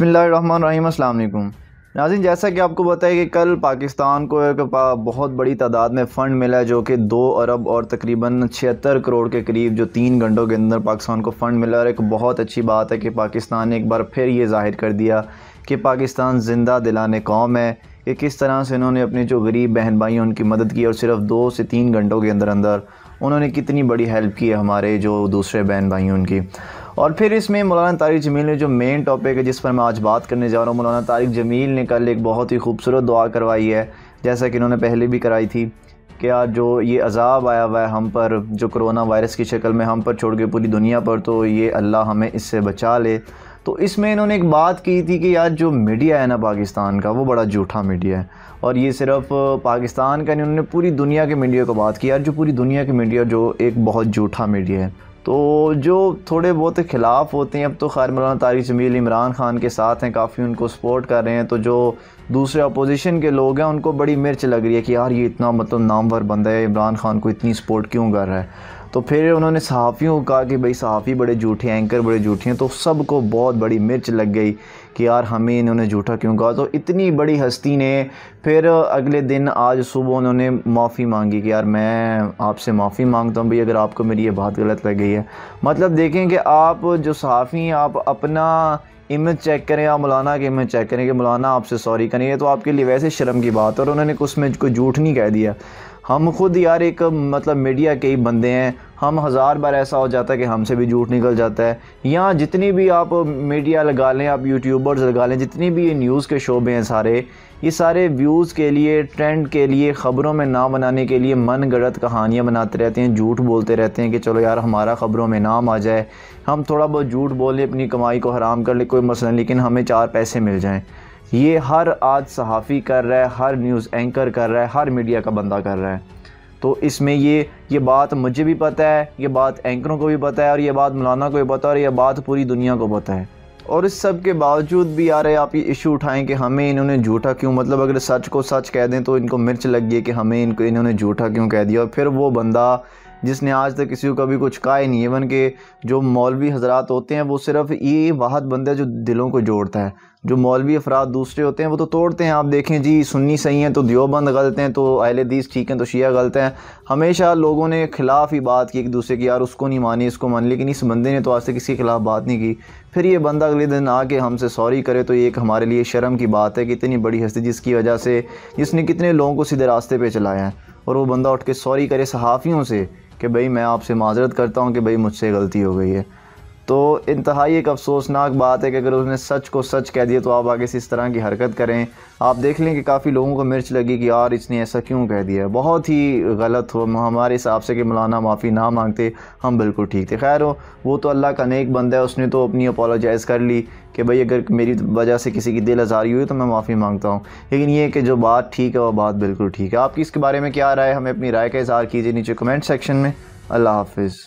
बसमिल नाजिन जैसा कि आपको बताया कि कल पाकिस्तान को एक बहुत बड़ी तादाद में फ़ंड मिला है जो कि दो अरब और तकरीबन छिहत्तर करोड़ के करीब जो तीन घंटों के अंदर पाकिस्तान को फ़ंड मिला और एक बहुत अच्छी बात है कि पाकिस्तान ने एक बार फिर ये जाहिर कर दिया कि पाकिस्तान ज़िंदा दिलाने कौम है कि किस तरह से इन्होंने अपने जो गरीब बहन भाई हैं उनकी मदद की और सिर्फ दो से तीन घंटों के अंदर अंदर उन्होंने कितनी बड़ी हेल्प की है हमारे जो दूसरे बहन भाई उनकी और फिर इसमें मौलाना तारिक जमील ने जो मेन टॉपिक है जिस पर मैं आज बात करने जा रहा हूँ मौलाना तारिक जमील ने कल एक बहुत ही खूबसूरत दुआ करवाई है जैसा कि इन्होंने पहले भी कराई थी कि आज जो ये अजाब आया हुआ है हम पर जो करोना वायरस की शक्ल में हम पर छोड़ के पूरी दुनिया पर तो ये अल्लाह हमें इससे बचा ले तो इसमें इन्होंने एक बात की थी कि यार जो मीडिया है ना पाकिस्तान का वो बड़ा झूठा मीडिया है और ये सिर्फ पाकिस्तान का नहीं उन्होंने पूरी दुनिया के मीडिया को बात की यार जो पूरी दुनिया की मीडिया जो एक बहुत जूठा मीडिया है तो जो थोड़े बहुत ख़िलाफ़ होते हैं अब तो खैर मौलाना तारिक जमील इमरान खान के साथ हैं काफ़ी उनको सपोर्ट कर रहे हैं तो जो दूसरे अपोजिशन के लोग हैं उनको बड़ी मिर्च लग रही है कि यार ये इतना मतलब नामवर बंदा है इमरान खान को इतनी सपोर्ट क्यों कर रहा है तो फिर उन्होंने सहाफ़ियों को कहा कि भाई सहाफ़ी बड़े झूठे एंकर बड़े झूठे हैं तो सबको बहुत बड़ी मिर्च लग गई कि यार हमें इन्होंने झूठा क्यों कहा तो इतनी बड़ी हस्ती ने फिर अगले दिन आज सुबह उन्होंने माफ़ी मांगी कि यार मैं आपसे माफ़ी मांगता हूँ भाई अगर आपको मेरी ये बात गलत लग गई है मतलब देखें कि आप जो सहाफ़ी हैं आप अपना इमेज चेक करें या मौलाना के इमेज चेक करें कि मौलाना आपसे सॉरी करें तो आपके लिए वैसे शर्म की बात है और उन्होंने उसमें कोई झूठ नहीं कह दिया हम खुद यार एक मतलब मीडिया के ही बंदे हैं हम हज़ार बार ऐसा हो जाता है कि हमसे भी झूठ निकल जाता है यहाँ जितनी भी आप मीडिया लगा लें आप यूट्यूबर्स लगा लें जितनी भी ये न्यूज़ के शोबे हैं सारे ये सारे व्यूज़ के लिए ट्रेंड के लिए ख़बरों में नाम बनाने के लिए मन गलत कहानियाँ बनाते रहते हैं झूठ बोलते रहते हैं कि चलो यार हमारा ख़बरों में नाम आ जाए हम थोड़ा बहुत झूठ बोलें अपनी कमाई को हराम कर ले कोई मसला लेकिन हमें चार पैसे मिल जाएँ ये हर आज सहाफ़ी कर रहा है हर न्यूज़ एंकर कर रहा है हर मीडिया का बंदा कर रहा है तो इसमें ये ये बात मुझे भी पता है ये बात एंकरों को भी पता है और ये बात मौलाना को भी पता है और ये बात पूरी दुनिया को पता है और इस सब के बावजूद भी आ रहे आप ये इशू उठाएं कि हमें इन्होंने झूठा क्यों मतलब अगर सच को सच कह दें तो इनको मिर्च लग गई कि हमें इनको इन्होंने झूठा क्यों कह दिया और फिर वो बंदा जिसने आज तक किसी को कभी कुछ कहा ही नहीं इवन के जो मौलवी हजरात होते हैं वो सिर्फ ये वाहद बंदे है जो दिलों को जोड़ता है जो मौलवी अफराद दूसरे होते हैं वो तो तोड़ते हैं आप देखें जी सुन्नी सही हैं तो दियोबंद गलत हैं तो अहल दीस ठीक हैं तो शिया गलत हैं हमेशा लोगों ने खिलाफ ही बात की एक दूसरे की यार उसको नहीं मानी इसको मानी लेकिन इस बंदे ने तो आज तक किसी के खिलाफ बात नहीं की फिर ये बंदा अगले दिन आके हमसे सॉरी करे तो ये एक हमारे लिए शर्म की बात है कि इतनी बड़ी हस्ती जिसकी वजह से जिसने कितने लोगों को सीधे रास्ते पर चलाया है और वो बंदा उठ के सॉरी करे सहाफ़ियों से कि भाई मैं आपसे माजरत करता हूँ कि भाई मुझसे गलती हो गई है तो इंतहाई एक अफसोसनाक बात है कि अगर उसने सच को सच कह दिया तो आप आगे से इस तरह की हरकत करें आप देख लें कि काफ़ी लोगों को मिर्च लगी कि यार इसने ऐसा क्यों कह दिया बहुत ही गलत हो हमारे हिसाब से कि मौलाना माफ़ी ना मांगते हम बिल्कुल ठीक थे खैर हो वो तो अल्लाह का नेक बंदा है उसने तो अपनी अपोलोजाइज़ कर ली कि भाई अगर मेरी वजह से किसी की दिल आज़ारी हुई तो मैं माफ़ी मांगता हूँ लेकिन ये कि जो बात ठीक है वह बात बिल्कुल ठीक है आपकी इसके बारे में क्या राय हमें अपनी राय का इजहार कीजिए नीचे कमेंट सेक्शन में अल्लाह हाफिज़